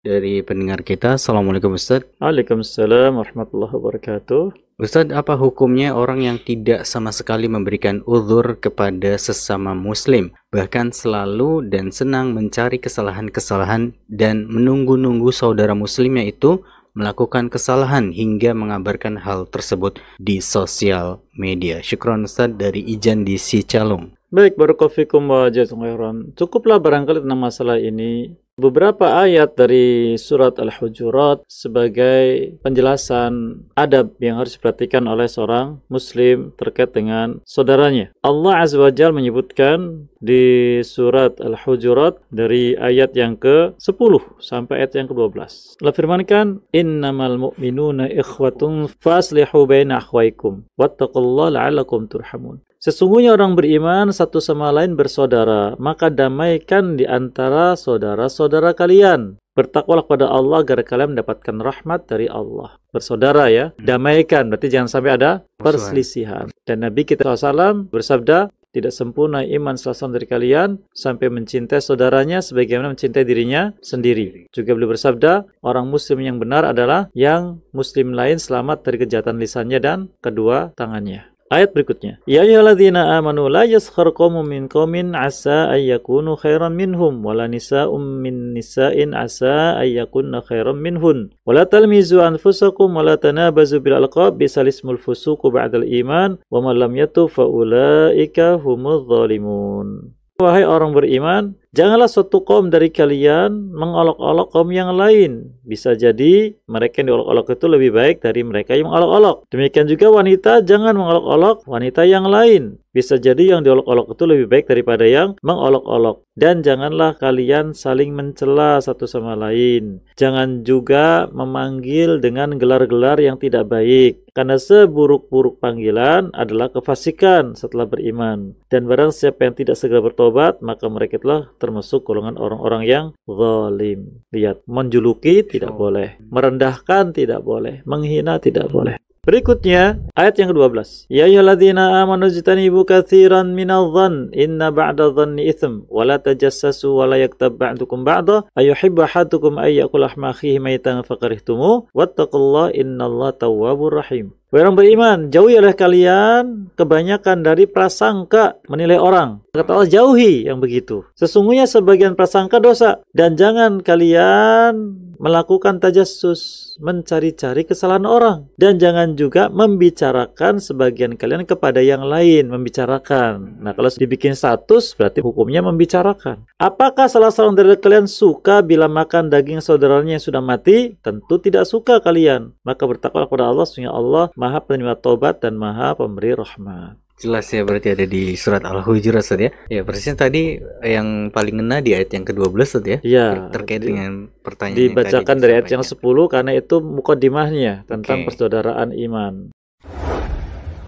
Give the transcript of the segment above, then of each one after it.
dari pendengar kita. Assalamualaikum Ustaz. Waalaikumsalam warahmatullahi wabarakatuh. Ustaz, apa hukumnya orang yang tidak sama sekali memberikan uzur kepada sesama muslim, bahkan selalu dan senang mencari kesalahan-kesalahan dan menunggu-nunggu saudara muslimnya itu melakukan kesalahan hingga mengabarkan hal tersebut di sosial media. Syukron Ustaz dari Ijan di Sicalung. Baik, barukofikum wa jazakumullahi Cukuplah barangkali tentang masalah ini beberapa ayat dari surat Al-Hujurat sebagai penjelasan adab yang harus diperhatikan oleh seorang muslim terkait dengan saudaranya. Allah Azza wa Jalla menyebutkan di surat Al-Hujurat dari ayat yang ke-10 sampai ayat yang ke-12. Allah firmankan, "Innamal mu'minuna ikhwatun faslihu baina akhwaikum wattaqullaha la'allakum turhamun." Sesungguhnya orang beriman satu sama lain bersaudara, maka damaikan di antara saudara-saudara kalian. Bertakwalah kepada Allah agar kalian mendapatkan rahmat dari Allah. Bersaudara ya, damaikan. Berarti jangan sampai ada perselisihan. Dan Nabi kita SAW bersabda, tidak sempurna iman salah satu dari kalian sampai mencintai saudaranya sebagaimana mencintai dirinya sendiri. Juga beliau bersabda, orang muslim yang benar adalah yang muslim lain selamat dari kejahatan lisannya dan kedua tangannya. Ayat berikutnya. Ya ayyuhalladzina amanu la yaskhar qaumun min qaumin asa ayyakunu khairan minhum wa la nisaa'un min nisaa'in asa ayyakunna khairan minhun wa la talmizu anfusakum wa la tanabazu bil alqab bisalismul fusuqu ba'dal iman wa man lam yatub fa ulaika humudz zalimun. Wahai orang beriman, Janganlah suatu kaum dari kalian mengolok-olok kaum yang lain. Bisa jadi mereka yang diolok-olok itu lebih baik dari mereka yang mengolok-olok. Demikian juga wanita jangan mengolok-olok wanita yang lain. Bisa jadi yang diolok-olok itu lebih baik daripada yang mengolok-olok. Dan janganlah kalian saling mencela satu sama lain. Jangan juga memanggil dengan gelar-gelar yang tidak baik. Karena seburuk-buruk panggilan adalah kefasikan setelah beriman. Dan barang siapa yang tidak segera bertobat, maka mereka telah termasuk golongan orang-orang yang zalim. Lihat, menjuluki tidak boleh, hmm. merendahkan tidak boleh, menghina tidak hmm. boleh. Berikutnya ayat yang ke-12. Ya ayyuhalladzina amanu jtanibu katsiran minadh-dhann inna ba'da dhanni itsm wa la tajassasu wa la yaktab ba'dukum ba'da ayuhibbu ahadukum ay ya'kula lahma akhihi maytan faqarihtumu wattaqullaha innallaha tawwabur rahim. Orang beriman, jauhi oleh kalian kebanyakan dari prasangka menilai orang. Kata Allah, jauhi yang begitu. Sesungguhnya sebagian prasangka dosa. Dan jangan kalian melakukan tajassus, mencari-cari kesalahan orang. Dan jangan juga membicarakan sebagian kalian kepada yang lain, membicarakan. Nah, kalau dibikin status, berarti hukumnya membicarakan. Apakah salah seorang dari kalian suka bila makan daging saudaranya yang sudah mati? Tentu tidak suka kalian. Maka bertakwalah kepada Allah, sehingga Allah maha penerima taubat dan maha pemberi rahmat jelas ya berarti ada di surat Al-Hujurat ya. Ya persisnya tadi yang paling ngena di ayat yang ke-12 Ustaz ya. Iya. Terkait dengan pertanyaan dibacakan yang dari ayat yang 10 karena itu mukadimahnya tentang okay. persaudaraan iman.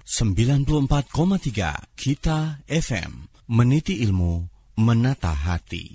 94,3 Kita FM meniti ilmu menata hati.